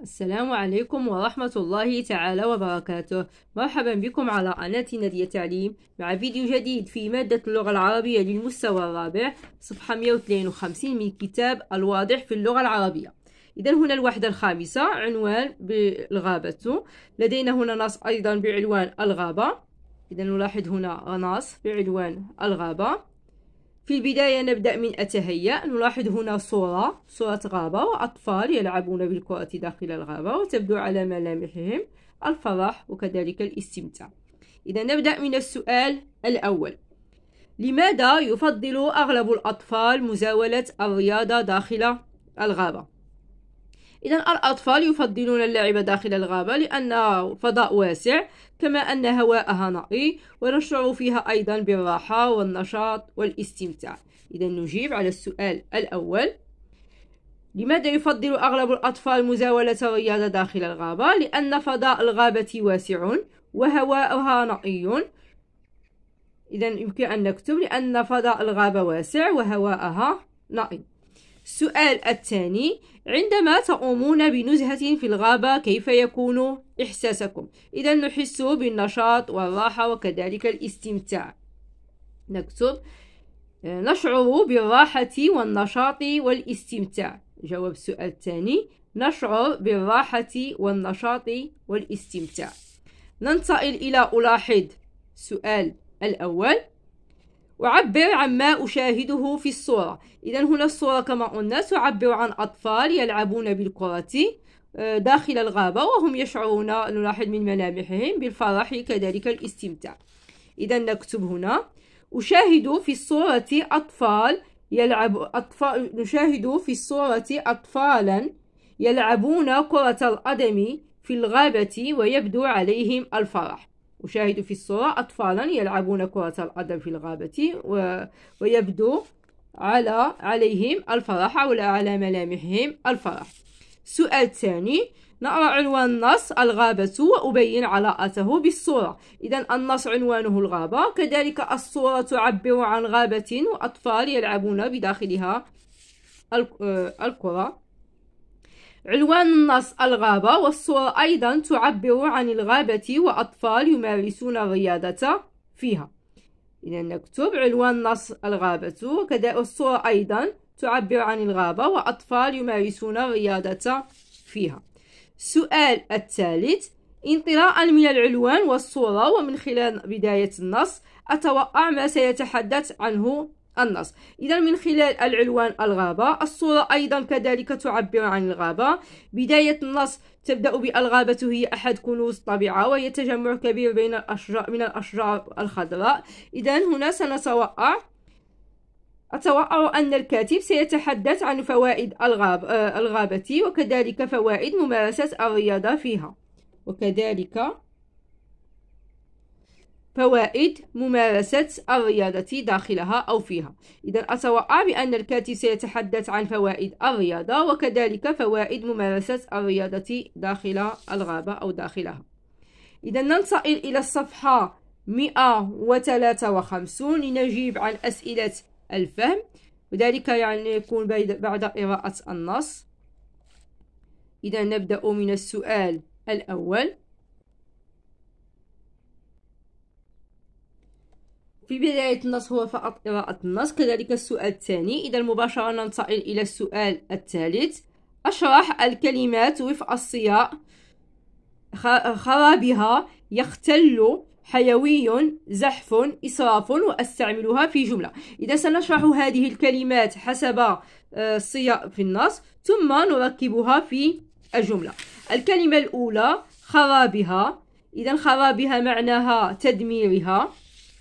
السلام عليكم ورحمة الله تعالى وبركاته مرحبا بكم على قناة نادية تعليم مع فيديو جديد في مادة اللغة العربية للمستوى الرابع صفحة 152 من كتاب الواضح في اللغة العربية إذا هنا الوحدة الخامسة عنوان بالغابة لدينا هنا نص أيضا بعنوان الغابة إذا نلاحظ هنا نص بعنوان الغابة في البداية نبدأ من أتهيأ نلاحظ هنا صورة صورة غابة وأطفال يلعبون بالكرة داخل الغابة وتبدو على ملامحهم الفرح وكذلك الاستمتاع إذا نبدأ من السؤال الأول لماذا يفضل أغلب الأطفال مزاولة الرياضة داخل الغابة؟ إذا الأطفال يفضلون اللعب داخل الغابة لأن فضاء واسع كما أن هواءها نقي ونشعر فيها أيضا بالراحة والنشاط والاستمتاع إذا نجيب على السؤال الأول لماذا يفضل أغلب الأطفال مزاولة الرياضة داخل الغابة؟ لأن فضاء الغابة واسع وهواءها نقي إذا يمكن أن نكتب لأن فضاء الغابة واسع وهواءها نقي السؤال الثاني عندما تقومون بنزهة في الغابة كيف يكون إحساسكم؟ إذا نحس بالنشاط والراحة وكذلك الاستمتاع نكتب نشعر بالراحة والنشاط والاستمتاع جواب السؤال الثاني نشعر بالراحة والنشاط والاستمتاع ننتقل إلى ألاحظ سؤال الأول أعبر عما أشاهده في الصورة إذا هنا الصورة كما قلنا تعبر عن أطفال يلعبون بالكرة آه، داخل الغابة وهم يشعرون نلاحظ من ملامحهم بالفرح كذلك الاستمتاع إذا نكتب هنا أشاهد في الصورة أطفال يلعب أطفال نشاهد في الصورة أطفالا يلعبون كرة القدم في الغابة ويبدو عليهم الفرح أشاهد في الصورة أطفالا يلعبون كرة القدم في الغابة و... ويبدو على عليهم الفرح أو على ملامحهم الفرح السؤال الثاني نقرأ عنوان النص الغابة وأبين علاقته بالصورة إذا النص عنوانه الغابة كذلك الصورة تعبر عن غابة وأطفال يلعبون بداخلها آه، الكرة عنوان النص الغابة والصورة أيضا تعبر عن الغابة وأطفال يمارسون الرياضة فيها إذا نكتب عنوان النص الغابة وكذا الصورة أيضا تعبر عن الغابة وأطفال يمارسون الرياضة فيها السؤال الثالث انطلاقا من العنوان والصورة ومن خلال بداية النص أتوقع ما سيتحدث عنه النص إذا من خلال العنوان الغابة الصورة أيضا كذلك تعبر عن الغابة بداية النص تبدأ بالغابة هي أحد كنوز الطبيعة وهي تجمع كبير بين الأشجار من الأشجار الخضراء إذا هنا سنتوقع أتوقع أن الكاتب سيتحدث عن فوائد الغاب آه، الغابة وكذلك فوائد ممارسة الرياضة فيها وكذلك فوائد ممارسة الرياضة داخلها أو فيها إذا أتوقع بأن الكاتب سيتحدث عن فوائد الرياضة وكذلك فوائد ممارسة الرياضة داخل الغابة أو داخلها إذا ننتقل إلى الصفحة 153 لنجيب عن أسئلة الفهم وذلك يعني يكون بعد قراءة النص إذا نبدأ من السؤال الأول في بداية النص هو فقط قراءة النص كذلك السؤال الثاني إذا مباشرة ننتقل إلى السؤال الثالث أشرح الكلمات وفق السياق خرابها يختل حيوي زحف إسراف وأستعملها في جملة إذا سنشرح هذه الكلمات حسب آه، السياق في النص ثم نركبها في الجملة الكلمة الأولى خرابها إذا خرابها معناها تدميرها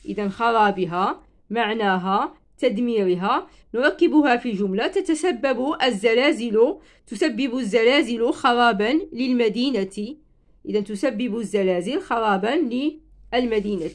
إذا خرابها معناها تدميرها نركبها في جملة تتسبب الزلازل تسبب الزلازل خرابا للمدينة إذا تسبب الزلازل خرابا للمدينة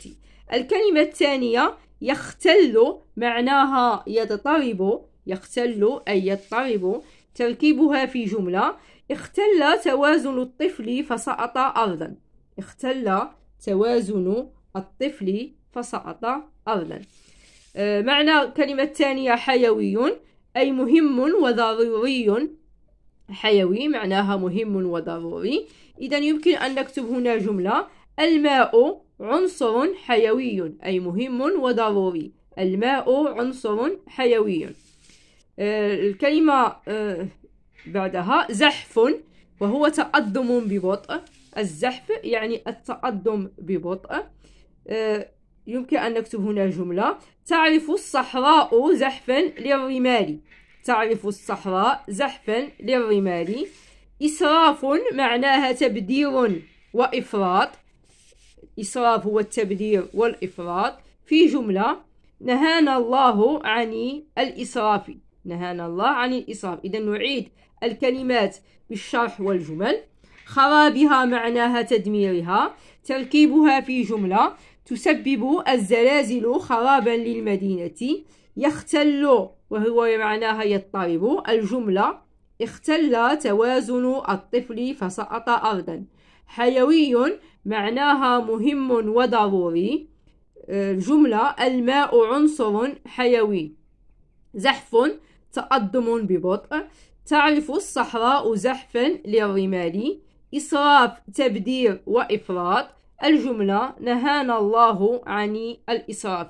الكلمة الثانية يختل معناها يضطرب يختل أي يضطرب تركيبها في جملة اختل توازن الطفل فسقط أرضا اختل توازن الطفل فسقط أرضا آه، معنى كلمة ثانية حيوي أي مهم وضروري حيوي معناها مهم وضروري إذا يمكن أن نكتب هنا جملة الماء عنصر حيوي أي مهم وضروري الماء عنصر حيوي آه، الكلمة آه، بعدها زحف وهو تقدم ببطء الزحف يعني التقدم ببطء يمكن أن نكتب هنا جملة تعرف الصحراء زحفا للرمال تعرف الصحراء زحفا للرمال إسراف معناها تبذير وإفراط إسراف هو التبذير والإفراط في جملة نهانا الله عن الإسراف نهانا الله عن الإسراف إذا نعيد الكلمات بالشرح والجمل خرابها معناها تدميرها تركيبها في جملة تسبب الزلازل خرابا للمدينة يختل وهو معناها يضطرب الجملة اختل توازن الطفل فسقط أرضا حيوي معناها مهم وضروري الجملة الماء عنصر حيوي زحف تقدم ببطء تعرف الصحراء زحفا للرمال إسراف تبدير وإفراط الجملة نهانا الله عن الإسراف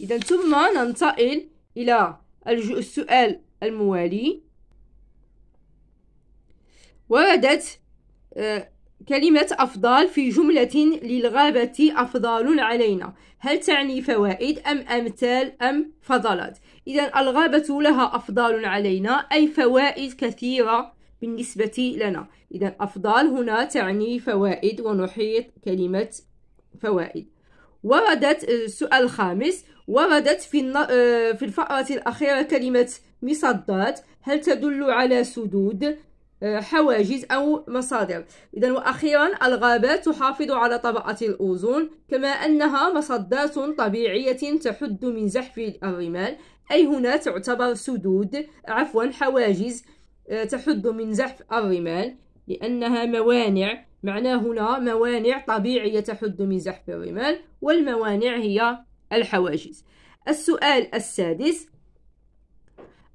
إذا ثم ننتقل إلى السؤال الموالي وردت آه، كلمة أفضل في جملة للغابة أفضل علينا هل تعني فوائد أم أمثال أم فضلات إذا الغابة لها أفضل علينا أي فوائد كثيرة بالنسبة لنا إذا أفضال هنا تعني فوائد ونحيط كلمة فوائد وردت آه، السؤال الخامس وردت في آه، في الفقرة الأخيرة كلمة مصدات هل تدل على سدود آه، حواجز أو مصادر إذا وأخيرا الغابات تحافظ على طبقة الأوزون كما أنها مصدات طبيعية تحد من زحف الرمال أي هنا تعتبر سدود عفوا حواجز آه، تحد من زحف الرمال لأنها موانع معناه هنا موانع طبيعية تحد من زحف الرمال والموانع هي الحواجز السؤال السادس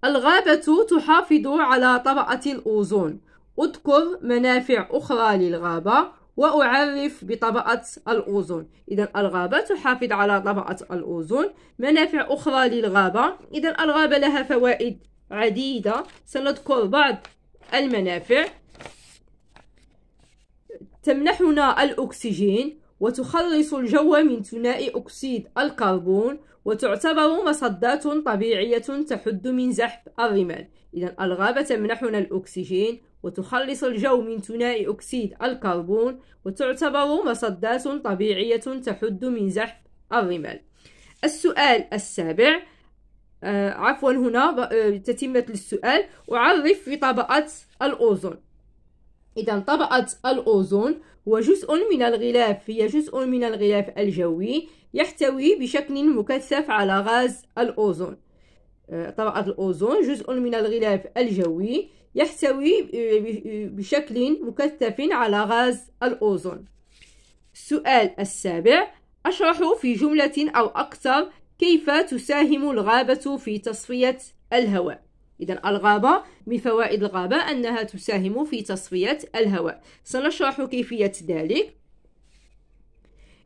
الغابة تحافظ على طبقة الأوزون أذكر منافع أخرى للغابة وأعرف بطبقة الأوزون إذا الغابة تحافظ على طبقة الأوزون منافع أخرى للغابة إذا الغابة لها فوائد عديدة سنذكر بعض المنافع تمنحنا الأكسجين وتخلص الجو من ثنائي أكسيد الكربون وتعتبر مصدات طبيعية تحد من زحف الرمال إذا الغابة تمنحنا الأكسجين وتخلص الجو من ثنائي أكسيد الكربون وتعتبر مصدات طبيعية تحد من زحف الرمال السؤال السابع آه، عفوا هنا آه، تتمة للسؤال وعرف في طبقة الأوزون إذا طبقة الأوزون هو جزء من الغلاف هي جزء من الغلاف الجوي يحتوي بشكل مكثف على غاز الأوزون آه، طبقة الأوزون جزء من الغلاف الجوي يحتوي بشكل مكثف على غاز الأوزون السؤال السابع أشرح في جملة أو أكثر كيف تساهم الغابة في تصفية الهواء إذا الغابة من فوائد الغابة أنها تساهم في تصفية الهواء سنشرح كيفية ذلك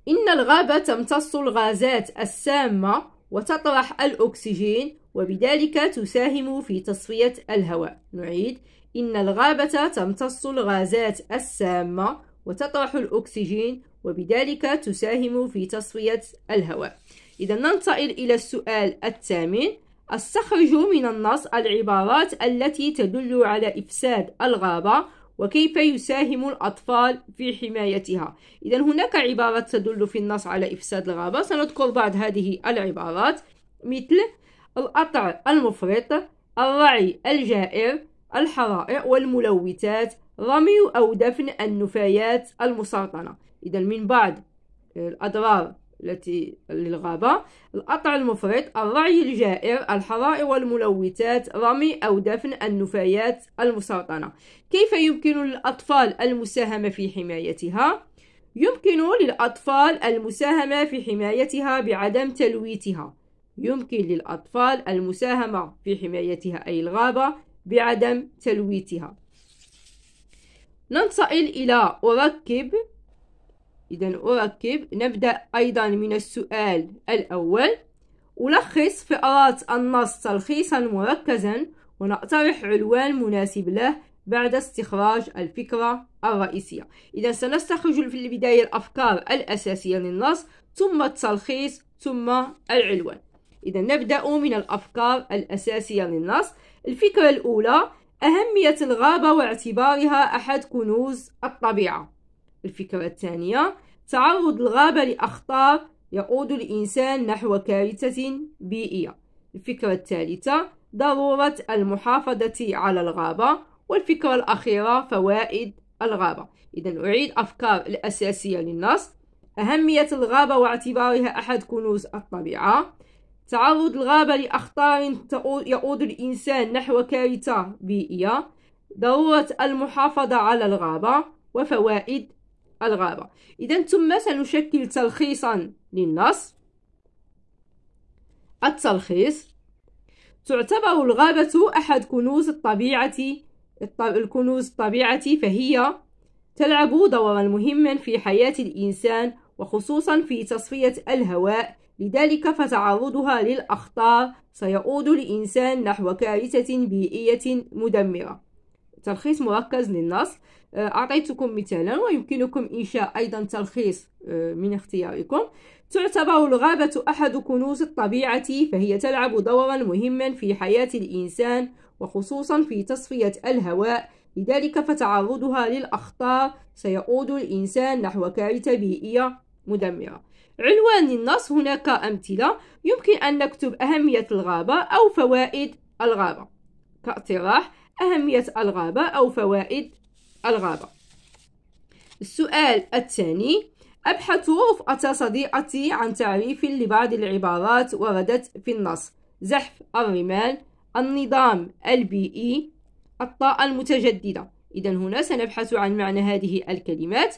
إن الغابة تمتص الغازات السامة وتطرح الأكسجين وبذلك تساهم في تصفية الهواء نعيد إن الغابة تمتص الغازات السامة وتطرح الأكسجين وبذلك تساهم في تصفية الهواء إذا ننتقل إلى السؤال الثامن استخرج من النص العبارات التي تدل على إفساد الغابة وكيف يساهم الأطفال في حمايتها إذا هناك عبارات تدل في النص على إفساد الغابة سنذكر بعض هذه العبارات مثل القطع المفرط الرعي الجائر الحرائق والملوثات رمي أو دفن النفايات المسرطنة إذا من بعد الأضرار التي للغابة القطع المفرط الرعي الجائر الحرائر والملوثات رمي أو دفن النفايات المسرطنة كيف يمكن للأطفال المساهمة في حمايتها؟ يمكن للأطفال المساهمة في حمايتها بعدم تلويثها يمكن للأطفال المساهمة في حمايتها أي الغابة بعدم تلويثها ننتقل إلى أركب إذا أركب نبدأ أيضا من السؤال الأول ألخص فئرات النص تلخيصا مركزا ونقترح عنوان مناسب له بعد استخراج الفكرة الرئيسية إذا سنستخرج في البداية الأفكار الأساسية للنص ثم التلخيص ثم العنوان إذا نبدأ من الأفكار الأساسية للنص الفكرة الأولى أهمية الغابة واعتبارها أحد كنوز الطبيعة الفكرة الثانية تعرض الغابة لأخطار يقود الإنسان نحو كارثة بيئية الفكرة الثالثة ضرورة المحافظة على الغابة والفكرة الأخيرة فوائد الغابة إذا أعيد أفكار الأساسية للنص أهمية الغابة واعتبارها أحد كنوز الطبيعة تعرض الغابة لأخطار يقود الإنسان نحو كارثة بيئية ضرورة المحافظة على الغابة وفوائد الغابة إذا ثم سنشكل تلخيصا للنص التلخيص تعتبر الغابة أحد كنوز الطبيعة الكنوز الطبيعة فهي تلعب دورا مهما في حياة الإنسان وخصوصا في تصفية الهواء لذلك فتعرضها للأخطار سيعود الإنسان نحو كارثة بيئية مدمرة تلخيص مركز للنص آه، أعطيتكم مثالا ويمكنكم إنشاء أيضا تلخيص آه، من اختياركم تعتبر الغابة أحد كنوز الطبيعة فهي تلعب دورا مهما في حياة الإنسان وخصوصا في تصفية الهواء لذلك فتعرضها للأخطار سيقود الإنسان نحو كارثة بيئية مدمرة عنوان النص هناك أمثلة يمكن أن نكتب أهمية الغابة أو فوائد الغابة كاقتراح أهمية الغابة أو فوائد الغابة السؤال الثاني أبحث وفأة صديقتي عن تعريف لبعض العبارات وردت في النص زحف الرمال النظام البيئي الطاقة المتجددة إذا هنا سنبحث عن معنى هذه الكلمات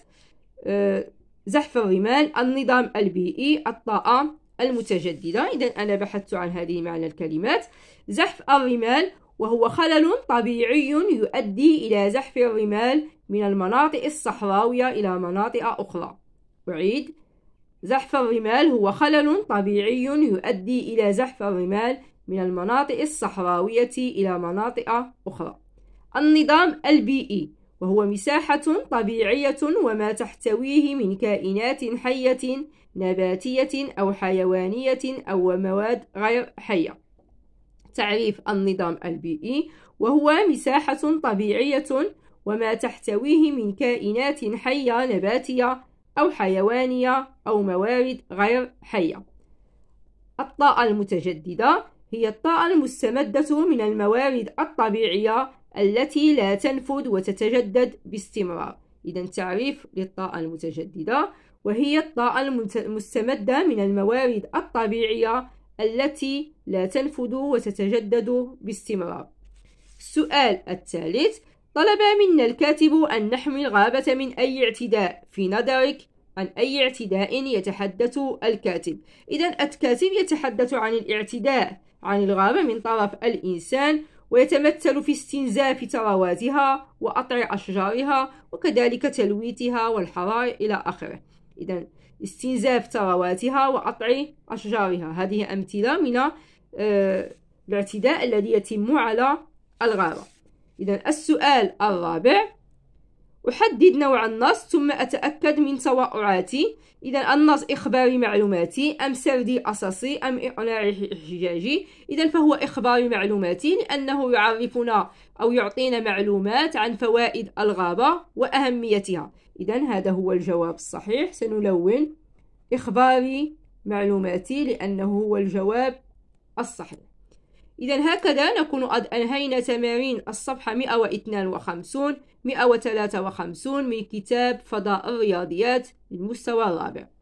أه، زحف الرمال النظام البيئي الطاقة المتجددة إذا أنا بحثت عن هذه معنى الكلمات زحف الرمال وهو خلل طبيعي يؤدي إلى زحف الرمال من المناطق الصحراوية إلى مناطق أخرى أعيد زحف الرمال هو خلل طبيعي يؤدي إلى زحف الرمال من المناطق الصحراوية إلى مناطق أخرى النظام البيئي وهو مساحة طبيعية وما تحتويه من كائنات حية نباتية أو حيوانية أو مواد غير حية تعريف النظام البيئي وهو مساحة طبيعية وما تحتويه من كائنات حية نباتية أو حيوانية أو موارد غير حية الطاقة المتجددة هي الطاقة المستمدة من الموارد الطبيعية التي لا تنفد وتتجدد باستمرار إذا تعريف للطاقة المتجددة وهي الطاقة المستمدة من الموارد الطبيعية التي لا تنفد وتتجدد باستمرار السؤال الثالث طلب منا الكاتب أن نحمي الغابة من أي اعتداء في نظرك عن أي اعتداء يتحدث الكاتب إذا الكاتب يتحدث عن الاعتداء عن الغابة من طرف الإنسان ويتمثل في استنزاف ثرواتها وقطع أشجارها وكذلك تلويثها والحرائق إلى آخره إذا استنزاف ثرواتها وقطع أشجارها هذه أمثلة من آه، الاعتداء الذي يتم على الغابة إذا السؤال الرابع أحدد نوع النص ثم أتأكد من توقعاتي إذا النص إخباري معلوماتي أم سردي قصصي أم إقناعي احتجاجي إذا فهو إخباري معلوماتي لأنه يعرفنا أو يعطينا معلومات عن فوائد الغابة وأهميتها إذا هذا هو الجواب الصحيح سنلون إخباري معلوماتي لأنه هو الجواب الصحيح إذا هكذا نكون قد أنهينا تمارين الصفحة 152 153 من كتاب فضاء الرياضيات للمستوى الرابع